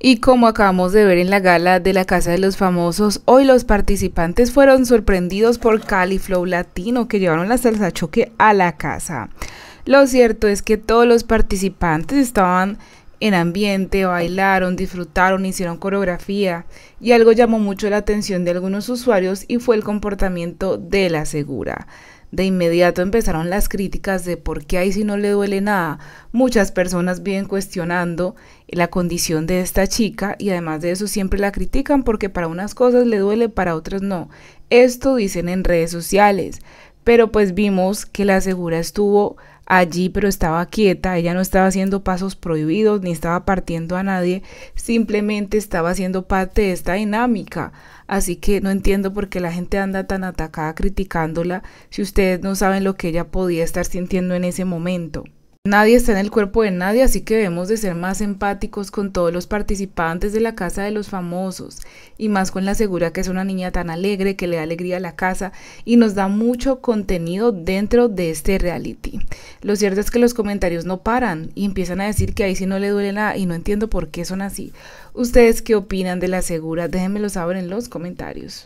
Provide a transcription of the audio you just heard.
Y como acabamos de ver en la gala de la Casa de los Famosos, hoy los participantes fueron sorprendidos por Flow Latino que llevaron la salsa choque a la casa. Lo cierto es que todos los participantes estaban en ambiente, bailaron, disfrutaron, hicieron coreografía y algo llamó mucho la atención de algunos usuarios y fue el comportamiento de la segura de inmediato empezaron las críticas de por qué ahí si no le duele nada. Muchas personas vienen cuestionando la condición de esta chica y además de eso siempre la critican porque para unas cosas le duele, para otras no. Esto dicen en redes sociales. Pero pues vimos que la segura estuvo allí, pero estaba quieta, ella no estaba haciendo pasos prohibidos ni estaba partiendo a nadie, simplemente estaba haciendo parte de esta dinámica. Así que no entiendo por qué la gente anda tan atacada criticándola si ustedes no saben lo que ella podía estar sintiendo en ese momento. Nadie está en el cuerpo de nadie, así que debemos de ser más empáticos con todos los participantes de la casa de los famosos y más con la segura que es una niña tan alegre que le da alegría a la casa y nos da mucho contenido dentro de este reality. Lo cierto es que los comentarios no paran y empiezan a decir que ahí sí no le duele nada y no entiendo por qué son así. ¿Ustedes qué opinan de la segura? Déjenmelo saber en los comentarios.